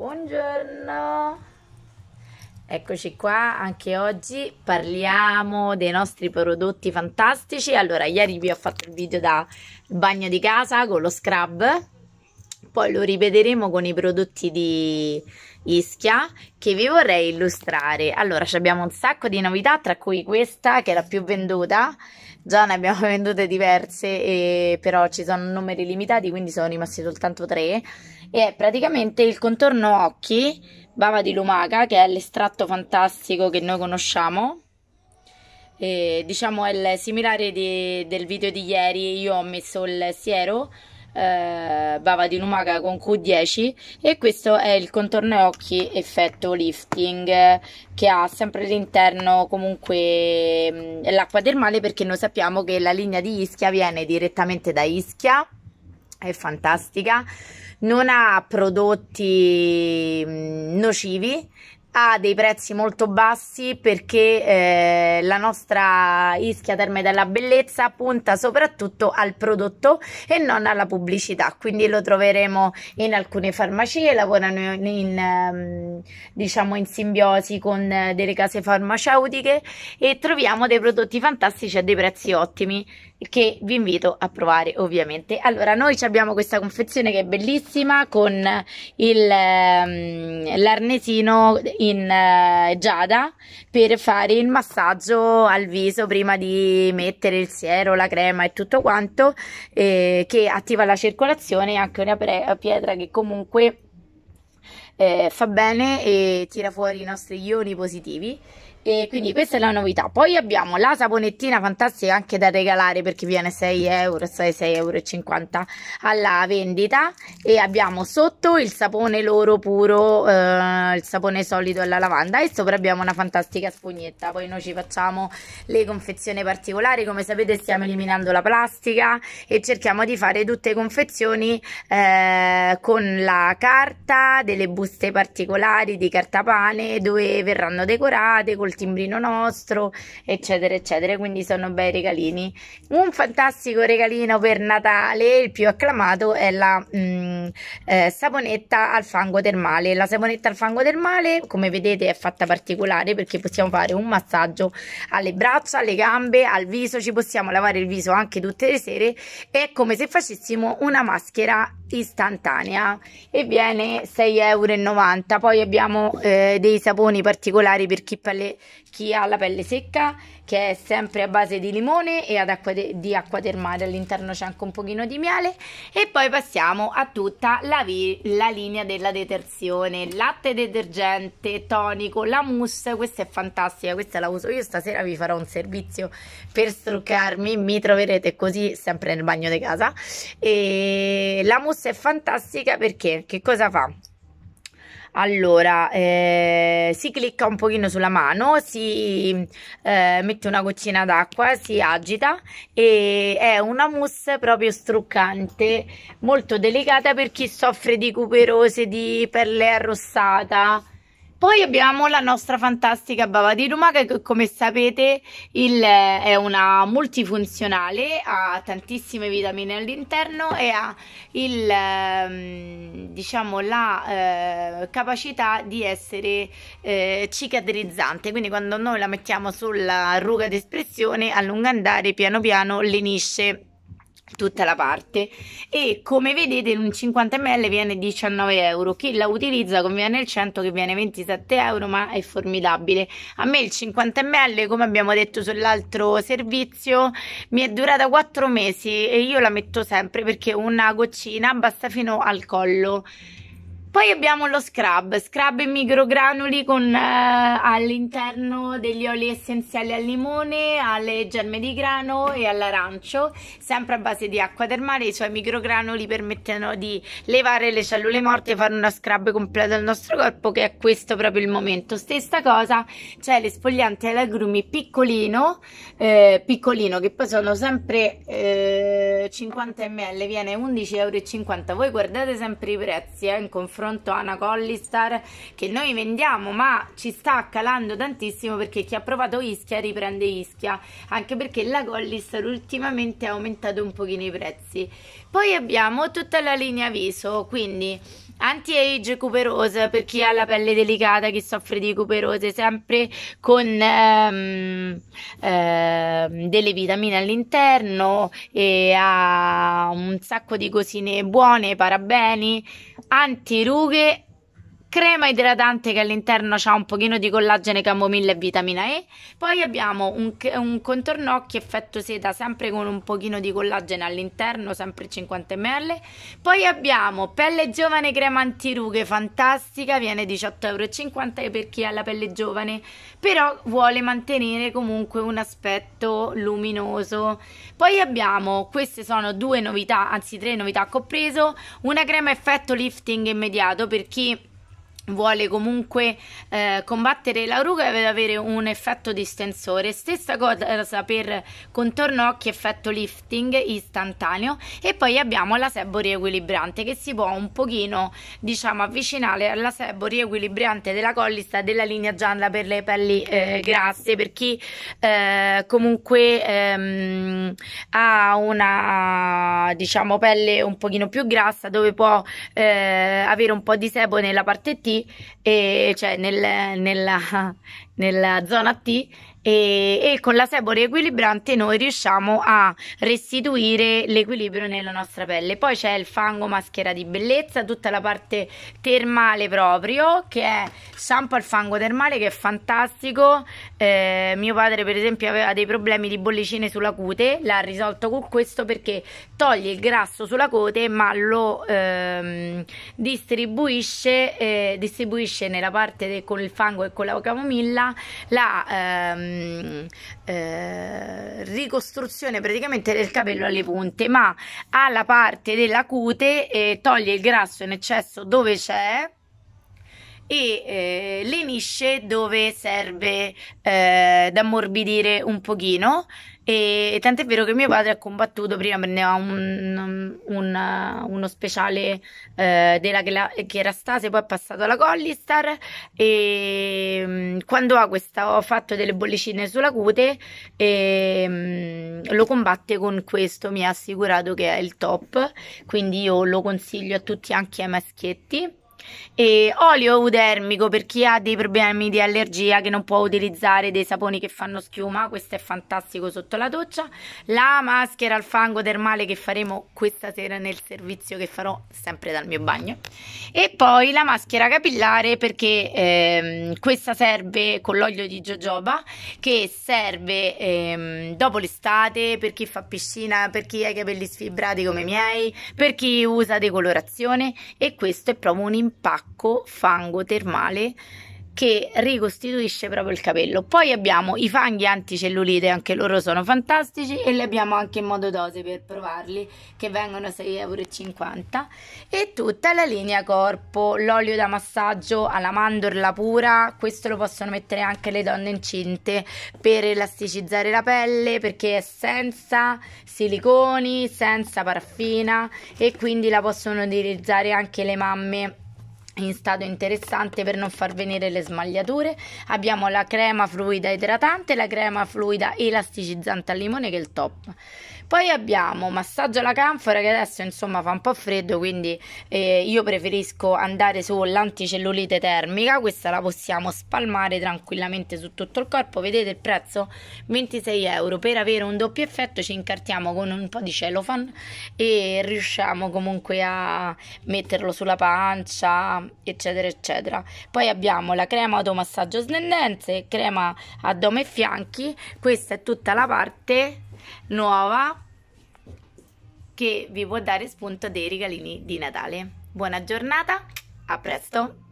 Buongiorno, eccoci qua, anche oggi parliamo dei nostri prodotti fantastici. Allora, ieri vi ho fatto il video da bagno di casa con lo scrub, poi lo ripeteremo con i prodotti di Ischia che vi vorrei illustrare. Allora, abbiamo un sacco di novità, tra cui questa che è la più venduta, già ne abbiamo vendute diverse, e, però ci sono numeri limitati, quindi sono rimasti soltanto tre. E è praticamente il contorno occhi, bava di lumaca, che è l'estratto fantastico che noi conosciamo. E, diciamo è il similare di, del video di ieri, io ho messo il siero eh, bava di lumaca con Q10 e questo è il contorno occhi effetto lifting che ha sempre all'interno comunque mm, l'acqua termale perché noi sappiamo che la linea di Ischia viene direttamente da Ischia è fantastica non ha prodotti mm, nocivi ha dei prezzi molto bassi perché eh, la nostra Ischia Terme della Bellezza punta soprattutto al prodotto e non alla pubblicità, quindi lo troveremo in alcune farmacie, lavorano in, in ehm, diciamo in simbiosi con eh, delle case farmaceutiche e troviamo dei prodotti fantastici a dei prezzi ottimi che vi invito a provare ovviamente. Allora noi abbiamo questa confezione che è bellissima con il, ehm, l'arnesino in eh, Giada per fare il massaggio al viso prima di mettere il siero, la crema e tutto quanto eh, che attiva la circolazione e anche una pietra che comunque eh, fa bene e tira fuori i nostri ioni positivi e quindi questa è la novità. Poi abbiamo la saponettina fantastica anche da regalare perché viene 6 euro, 6,50 euro alla vendita. E abbiamo sotto il sapone loro puro, eh, il sapone solido alla lavanda e sopra abbiamo una fantastica spugnetta. Poi noi ci facciamo le confezioni particolari, come sapete stiamo eliminando la plastica e cerchiamo di fare tutte confezioni eh, con la carta, delle buste particolari di cartapane dove verranno decorate con col timbrino nostro, eccetera, eccetera. Quindi sono bei regalini. Un fantastico regalino per Natale, il più acclamato, è la mh, mm, eh, saponetta al fango termale. La saponetta al fango termale, come vedete, è fatta particolare perché possiamo fare un massaggio alle braccia, alle gambe, al viso. Ci possiamo lavare il viso anche tutte le sere. È come se facessimo una maschera istantanea e viene 6,90 euro. Poi abbiamo eh, dei saponi particolari per chi, palle, chi ha la pelle secca che è sempre a base di limone e acqua de- di acqua termale all'interno c'è anche un pochino di miele e poi passiamo a tutta la, vi- la linea della detersione latte detergente tonico la mousse questa è fantastica questa la uso io stasera vi farò un servizio per struccarmi mi troverete così sempre nel bagno di casa e la mousse è fantastica perché che cosa fa? Allora, eh, si clicca un pochino sulla mano, si eh, mette una goccina d'acqua, si agita e è una mousse proprio struccante, molto delicata per chi soffre di cuperose, di perle arrossata. Poi abbiamo la nostra fantastica bava di Roma che come sapete il, è una multifunzionale, ha tantissime vitamine all'interno e ha il, ehm, diciamo, la eh, capacità di essere eh, cicatrizzante, quindi quando noi la mettiamo sulla ruga d'espressione a lungo andare piano piano lenisce tutta la parte e come vedete un 50 ml viene 19 euro chi la utilizza conviene il 100 che viene 27 euro ma è formidabile a me il 50 ml come abbiamo detto sull'altro servizio mi è durata 4 mesi e io la metto sempre perché una goccina basta fino al collo poi abbiamo lo scrub, scrub in microgranuli con eh, all'interno degli oli essenziali al limone, alle germe di grano e all'arancio, sempre a base di acqua termale, i suoi microgranuli permettono di levare le cellule morte e fare una scrub completa al nostro corpo che è questo proprio il momento. Stessa cosa, c'è cioè l'espogliante ad agrumi piccolino, eh, piccolino che poi sono sempre... Eh, 50 ml viene 11,50 euro. Voi guardate sempre i prezzi eh, in confronto a una Collistar che noi vendiamo, ma ci sta calando tantissimo perché chi ha provato Ischia riprende Ischia, anche perché la Collistar ultimamente ha aumentato un pochino i prezzi. Poi abbiamo tutta la linea viso, quindi Anti-age cuperose per chi ha la pelle delicata, chi soffre di cuperose, sempre con ehm, ehm, delle vitamine all'interno e ha un sacco di cosine buone, parabeni, anti-rughe crema idratante che all'interno ha un pochino di collagene, camomilla e vitamina E. Poi abbiamo un, un, contorno occhi effetto seta, sempre con un pochino di collagene all'interno, sempre 50 ml. Poi abbiamo pelle giovane crema antirughe, fantastica, viene 18,50 euro per chi ha la pelle giovane, però vuole mantenere comunque un aspetto luminoso. Poi abbiamo, queste sono due novità, anzi tre novità che ho preso, una crema effetto lifting immediato per chi vuole comunque eh, combattere la ruga e avere un effetto distensore stessa cosa per contorno occhi effetto lifting istantaneo e poi abbiamo la sebo riequilibrante che si può un pochino diciamo avvicinare alla sebo riequilibrante della collista della linea gialla per le pelli eh, grasse per chi eh, comunque ehm, ha una diciamo pelle un pochino più grassa dove può eh, avere un po' di sebo nella parte T e, cioè nel, nella, nella zona T e, e con la sebore equilibrante noi riusciamo a restituire l'equilibrio nella nostra pelle. Poi c'è il fango maschera di bellezza, tutta la parte termale proprio che è shampoo al fango termale che è fantastico. Eh, mio padre per esempio aveva dei problemi di bollicine sulla cute, l'ha risolto con questo perché toglie il grasso sulla cute ma lo ehm, distribuisce, eh, distribuisce nella parte de, con il fango e con la camomilla la... Ehm, Ehm, eh, ricostruzione praticamente del capello alle punte, ma alla parte della cute eh, toglie il grasso in eccesso dove c'è e eh, le misce dove serve eh, da ammorbidire un pochino e, e tant'è vero che mio padre ha combattuto prima prendeva un, un, uno speciale eh, della, che, che era stase poi è passato alla Collistar e mm, quando ha, questa, ho fatto delle bollicine sulla cute e, mm, lo combatte con questo mi ha assicurato che è il top quindi io lo consiglio a tutti anche ai maschietti e olio udermico per chi ha dei problemi di allergia che non può utilizzare dei saponi che fanno schiuma, questo è fantastico sotto la doccia. La maschera al fango termale che faremo questa sera nel servizio che farò sempre dal mio bagno. E poi la maschera capillare perché ehm, questa serve con l'olio di jojoba che serve ehm, dopo l'estate per chi fa piscina, per chi ha i capelli sfibrati come i miei, per chi usa decolorazione e questo è proprio un impacco fango termale che ricostituisce proprio il capello. Poi abbiamo i fanghi anticellulite, anche loro sono fantastici e li abbiamo anche in modo dose per provarli, che vengono a 6,50 euro. E tutta la linea corpo, l'olio da massaggio alla mandorla pura, questo lo possono mettere anche le donne incinte per elasticizzare la pelle, perché è senza siliconi, senza paraffina e quindi la possono utilizzare anche le mamme in stato interessante per non far venire le smagliature abbiamo la crema fluida idratante la crema fluida elasticizzante al limone che è il top poi abbiamo massaggio alla canfora che adesso insomma fa un po' freddo, quindi eh, io preferisco andare sull'anticellulite termica, questa la possiamo spalmare tranquillamente su tutto il corpo, vedete il prezzo? 26 euro. Per avere un doppio effetto ci incartiamo con un po' di cellophane e riusciamo comunque a metterlo sulla pancia, eccetera, eccetera. Poi abbiamo la crema automassaggio snendenze, crema addome e fianchi, questa è tutta la parte nuova che vi può dare spunto dei regalini di Natale. Buona giornata, a presto!